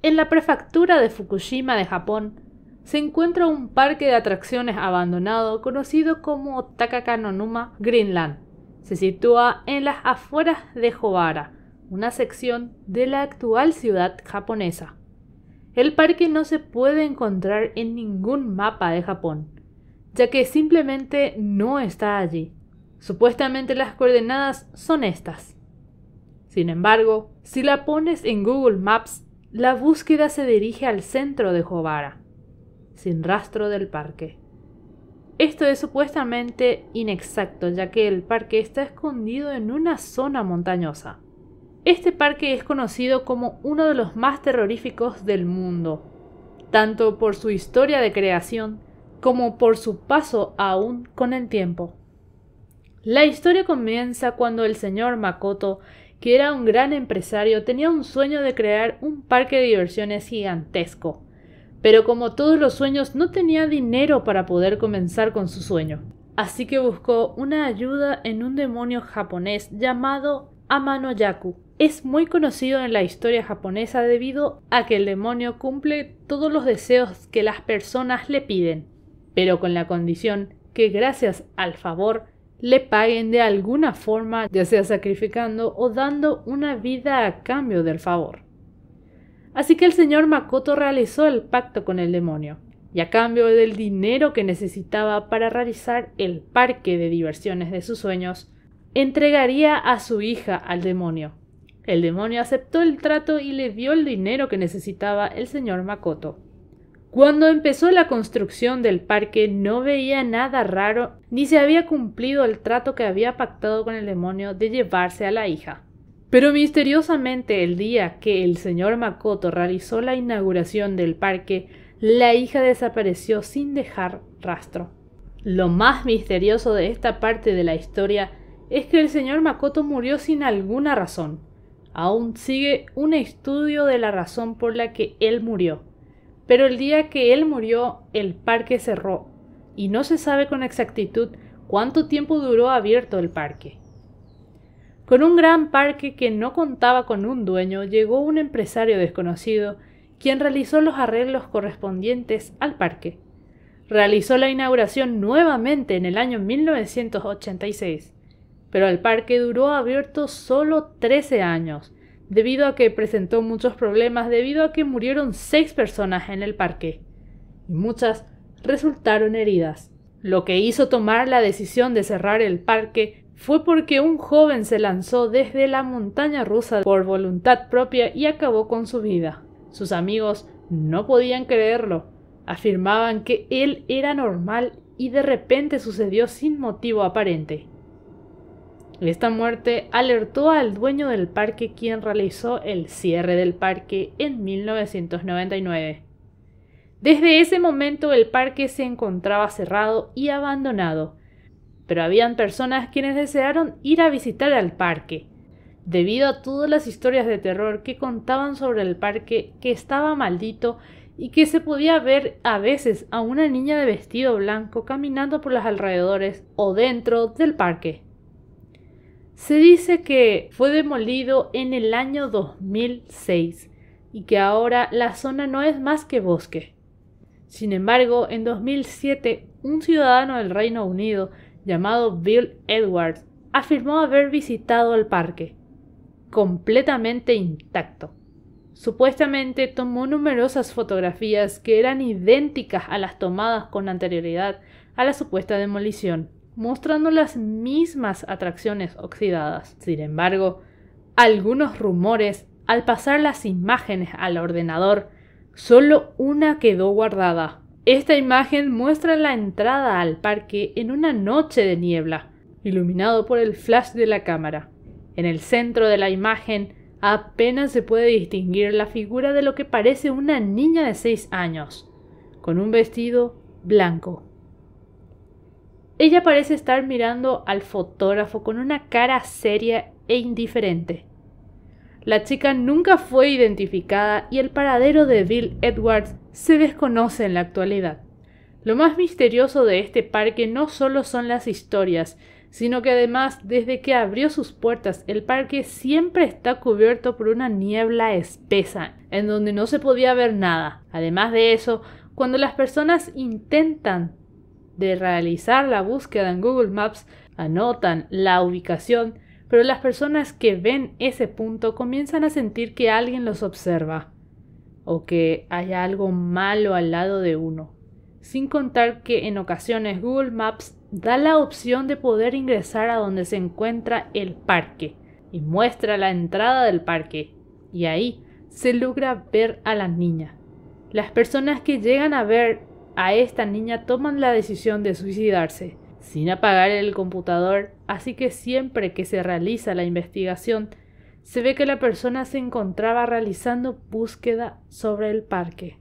En la prefectura de Fukushima de Japón se encuentra un parque de atracciones abandonado conocido como Takakanonuma Greenland. Se sitúa en las afueras de Jobara, una sección de la actual ciudad japonesa. El parque no se puede encontrar en ningún mapa de Japón, ya que simplemente no está allí. Supuestamente las coordenadas son estas. Sin embargo, si la pones en Google Maps, la búsqueda se dirige al centro de Hobara, sin rastro del parque. Esto es supuestamente inexacto, ya que el parque está escondido en una zona montañosa. Este parque es conocido como uno de los más terroríficos del mundo, tanto por su historia de creación como por su paso aún con el tiempo. La historia comienza cuando el señor Makoto, que era un gran empresario, tenía un sueño de crear un parque de diversiones gigantesco. Pero como todos los sueños, no tenía dinero para poder comenzar con su sueño. Así que buscó una ayuda en un demonio japonés llamado Amano Yaku, es muy conocido en la historia japonesa debido a que el demonio cumple todos los deseos que las personas le piden, pero con la condición que gracias al favor le paguen de alguna forma, ya sea sacrificando o dando una vida a cambio del favor. Así que el señor Makoto realizó el pacto con el demonio, y a cambio del dinero que necesitaba para realizar el parque de diversiones de sus sueños, entregaría a su hija al demonio, el demonio aceptó el trato y le dio el dinero que necesitaba el señor Makoto. Cuando empezó la construcción del parque no veía nada raro ni se había cumplido el trato que había pactado con el demonio de llevarse a la hija. Pero misteriosamente el día que el señor Makoto realizó la inauguración del parque, la hija desapareció sin dejar rastro. Lo más misterioso de esta parte de la historia es que el señor Makoto murió sin alguna razón aún sigue un estudio de la razón por la que él murió. Pero el día que él murió, el parque cerró, y no se sabe con exactitud cuánto tiempo duró abierto el parque. Con un gran parque que no contaba con un dueño, llegó un empresario desconocido, quien realizó los arreglos correspondientes al parque. Realizó la inauguración nuevamente en el año 1986 pero el parque duró abierto solo 13 años, debido a que presentó muchos problemas, debido a que murieron 6 personas en el parque, y muchas resultaron heridas. Lo que hizo tomar la decisión de cerrar el parque fue porque un joven se lanzó desde la montaña rusa por voluntad propia y acabó con su vida. Sus amigos no podían creerlo, afirmaban que él era normal y de repente sucedió sin motivo aparente. Esta muerte alertó al dueño del parque quien realizó el cierre del parque en 1999. Desde ese momento el parque se encontraba cerrado y abandonado, pero habían personas quienes desearon ir a visitar al parque, debido a todas las historias de terror que contaban sobre el parque que estaba maldito y que se podía ver a veces a una niña de vestido blanco caminando por los alrededores o dentro del parque. Se dice que fue demolido en el año 2006 y que ahora la zona no es más que bosque. Sin embargo, en 2007, un ciudadano del Reino Unido llamado Bill Edwards afirmó haber visitado el parque, completamente intacto. Supuestamente tomó numerosas fotografías que eran idénticas a las tomadas con anterioridad a la supuesta demolición mostrando las mismas atracciones oxidadas. Sin embargo, algunos rumores, al pasar las imágenes al ordenador, solo una quedó guardada. Esta imagen muestra la entrada al parque en una noche de niebla, iluminado por el flash de la cámara. En el centro de la imagen apenas se puede distinguir la figura de lo que parece una niña de 6 años, con un vestido blanco. Ella parece estar mirando al fotógrafo con una cara seria e indiferente. La chica nunca fue identificada y el paradero de Bill Edwards se desconoce en la actualidad. Lo más misterioso de este parque no solo son las historias, sino que además desde que abrió sus puertas el parque siempre está cubierto por una niebla espesa, en donde no se podía ver nada. Además de eso, cuando las personas intentan de realizar la búsqueda en Google Maps anotan la ubicación, pero las personas que ven ese punto comienzan a sentir que alguien los observa o que hay algo malo al lado de uno. Sin contar que en ocasiones Google Maps da la opción de poder ingresar a donde se encuentra el parque y muestra la entrada del parque y ahí se logra ver a la niña. Las personas que llegan a ver a esta niña toman la decisión de suicidarse, sin apagar el computador, así que siempre que se realiza la investigación, se ve que la persona se encontraba realizando búsqueda sobre el parque.